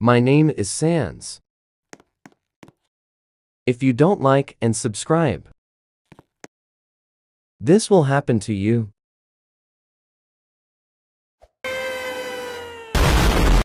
My name is Sans. If you don't like and subscribe, this will happen to you.